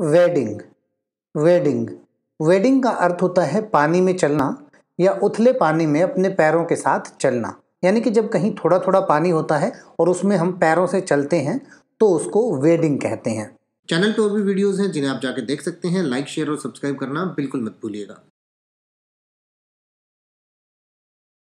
wedding wedding wedding का अर्थ होता है पानी में चलना या उथले पानी में अपने पैरों के साथ चलना यानी कि जब कहीं थोड़ा थोड़ा पानी होता है और उसमें हम पैरों से चलते हैं तो उसको वेडिंग कहते हैं चैनल पर भी वीडियोस हैं जिन्हें आप जाके देख सकते हैं लाइक शेयर और सब्सक्राइब करना बिल्कुल मत भूलिएगा